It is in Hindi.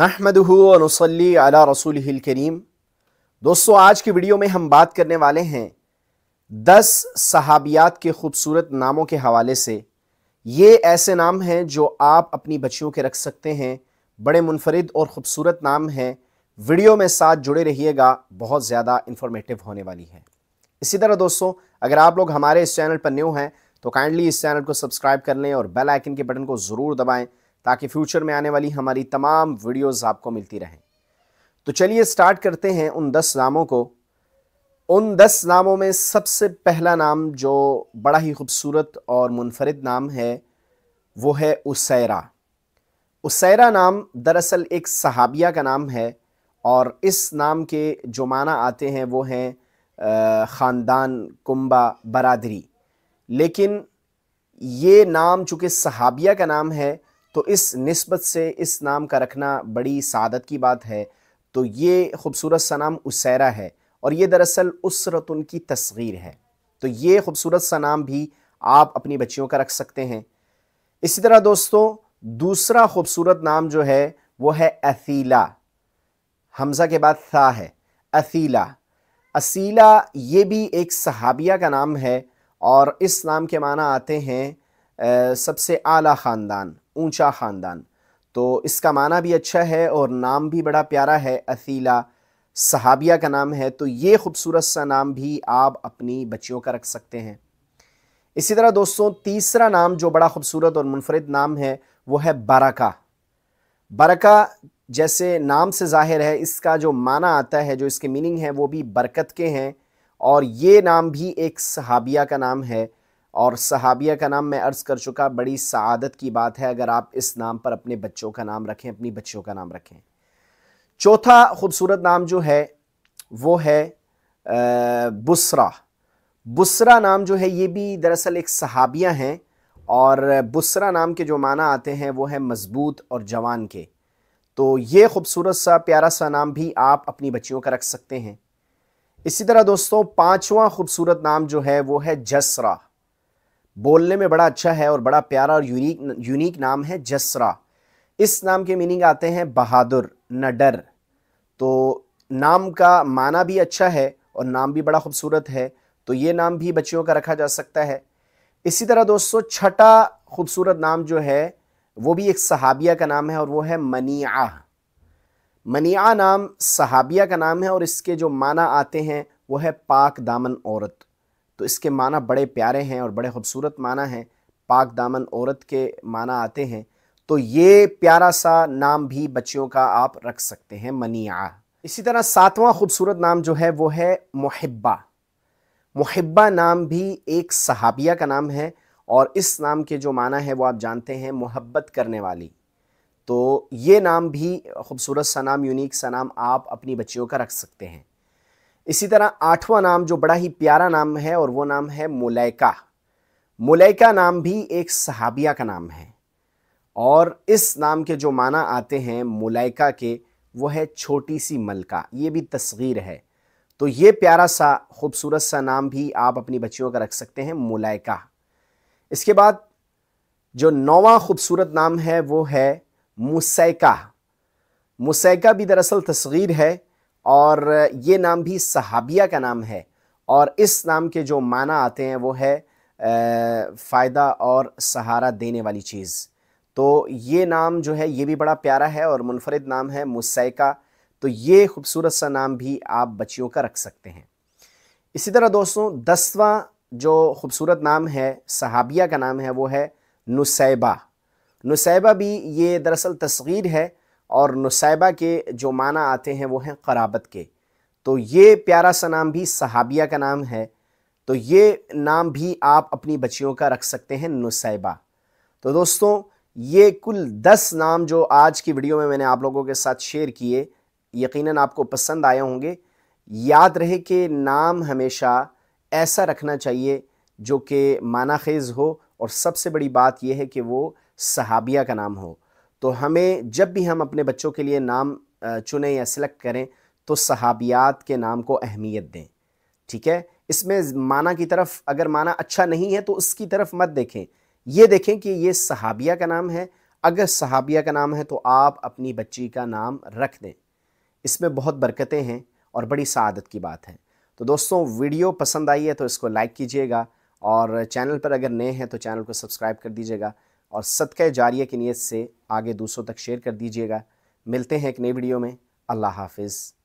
नसली अला रसूल करीम दोस्तों आज की वीडियो में हम बात करने वाले हैं दस सहाबियात के खूबसूरत नामों के हवाले से ये ऐसे नाम हैं जो आप अपनी बच्चियों के रख सकते हैं बड़े मुनफरद और ख़ूबसूरत नाम हैं वीडियो में साथ जुड़े रहिएगा बहुत ज़्यादा इन्फॉर्मेटिव होने वाली है इसी तरह दोस्तों अगर आप लोग हमारे इस चैनल पर न्यू हैं तो काइंडली इस चैनल को सब्सक्राइब कर लें और बेल आइकन के बटन को ज़रूर दबाएँ ताकि फ्यूचर में आने वाली हमारी तमाम वीडियोस आपको मिलती रहें तो चलिए स्टार्ट करते हैं उन दस नामों को उन दस नामों में सबसे पहला नाम जो बड़ा ही खूबसूरत और मुनफरद नाम है वो है उसैरा उसैरा नाम दरअसल एक सहाबिया का नाम है और इस नाम के जो माना आते हैं वो हैं ख़ानदान कुंबा बरादरी लेकिन ये नाम चूँकि सहाबिया का नाम है तो इस नस्बत से इस नाम का रखना बड़ी सादत की बात है तो ये खूबसूरत सा नाम उसैरा है और ये दरअसल उसरत उनकी तस्वीर है तो ये खूबसूरत सा नाम भी आप अपनी बच्चियों का रख सकते हैं इसी तरह दोस्तों दूसरा खूबसूरत नाम जो है वो है असीला हमज़ा के बाद सा है असीला असीला ये भी एक सहाबिया का नाम है और इस नाम के माना आते हैं सबसे आला ख़ानदान ऊंचा ख़ानदान तो इसका माना भी अच्छा है और नाम भी बड़ा प्यारा है असीला सहाबिया का नाम है तो ये खूबसूरत सा नाम भी आप अपनी बच्चियों का रख सकते हैं इसी तरह दोस्तों तीसरा नाम जो बड़ा खूबसूरत और मुनफरद नाम है वो है बरका बरका जैसे नाम से ज़ाहिर है इसका जो माना आता है जो इसके मीनिंग है वो भी बरकत के हैं और ये नाम भी एक सहाबिया का नाम है और सहाबिया का नाम मैं अर्ज़ कर चुका बड़ी सदत की बात है अगर आप इस नाम पर अपने बच्चों का नाम रखें अपनी बच्चियों का नाम रखें चौथा खूबसूरत नाम जो है वो है बसरा बसरा नाम जो है ये भी दरअसल एक सहाबिया हैं और बसरा नाम के जो माना आते हैं वो है मज़बूत और जवान के तो ये खूबसूरत सा प्यारा सा नाम भी आप अपनी बच्चियों का रख सकते हैं इसी तरह दोस्तों पांचवा खूबसूरत नाम जो है वो है जसरा बोलने में बड़ा अच्छा है और बड़ा प्यारा और यूनिक यूनिक नाम है जसरा इस नाम के मीनिंग आते हैं बहादुर न डर तो नाम का माना भी अच्छा है और नाम भी बड़ा खूबसूरत है तो ये नाम भी बच्चियों का रखा जा सकता है इसी तरह दोस्तों छठा खूबसूरत नाम जो है वो भी एक सहाबिया का नाम है और वो है मनिया मनिया नाम सहाबिया का नाम है और इसके जो माना आते हैं वो है पाक दामन औरत तो इसके माना बड़े प्यारे हैं और बड़े खूबसूरत माना हैं पाक दामन औरत के माना आते हैं तो ये प्यारा सा नाम भी बच्चियों का आप रख सकते हैं मनिया इसी तरह सातवां खूबसूरत नाम जो है वो है मुहब्बा मुहब्बा नाम भी एक सहाबिया का नाम है और इस नाम के जो माना है वो आप जानते हैं मोहब्बत करने वाली तो ये नाम भी खूबसूरत सा नाम यूनिक सा नाम आप अपनी बच्चियों का रख सकते हैं इसी तरह आठवां नाम जो बड़ा ही प्यारा नाम है और वो नाम है मुलैका मुलैका नाम भी एक सहाबिया का नाम है और इस नाम के जो माना आते हैं मुलैका के वो है छोटी सी मलका ये भी तस्वीर है तो ये प्यारा सा खूबसूरत सा नाम भी आप अपनी बच्चियों का रख सकते हैं मुलैका इसके बाद जो नौवा खूबसूरत नाम है वो है मुसैका मुसैका भी दरअसल तस्वीर है और ये नाम भी सहाबिया का नाम है और इस नाम के जो माना आते हैं वो है फ़ायदा और सहारा देने वाली चीज़ तो ये नाम जो है ये भी बड़ा प्यारा है और मुनफरद नाम है मुसैका तो ये खूबसूरत सा नाम भी आप बच्चियों का रख सकते हैं इसी तरह दोस्तों दसवां जो खूबसूरत नाम है सहाबिया का नाम है वो है नुसैबा नुसैबा भी ये दरअसल तस्गीर है और नुसैबा के जो माना आते हैं वो हैं क़राबत के तो ये प्यारा सा नाम भी सहाबिया का नाम है तो ये नाम भी आप अपनी बच्चियों का रख सकते हैं नुसैबा तो दोस्तों ये कुल दस नाम जो आज की वीडियो में मैंने आप लोगों के साथ शेयर किए यकीनन आपको पसंद आए होंगे याद रहे कि नाम हमेशा ऐसा रखना चाहिए जो कि माना खेज़ हो और सबसे बड़ी बात यह है कि वो सहाबिया का नाम हो तो हमें जब भी हम अपने बच्चों के लिए नाम चुने या सिलेक्ट करें तो सहाबियात के नाम को अहमियत दें ठीक है इसमें माना की तरफ अगर माना अच्छा नहीं है तो उसकी तरफ मत देखें ये देखें कि ये सहाबिया का नाम है अगर सहाबिया का नाम है तो आप अपनी बच्ची का नाम रख दें इसमें बहुत बरकतें हैं और बड़ी सदत की बात है तो दोस्तों वीडियो पसंद आई है तो इसको लाइक कीजिएगा और चैनल पर अगर नए हैं तो चैनल को सब्सक्राइब कर दीजिएगा और सदक़ जारिए की नीयत से आगे दूसरों तक शेयर कर दीजिएगा मिलते हैं एक नई वीडियो में अल्लाह हाफिज़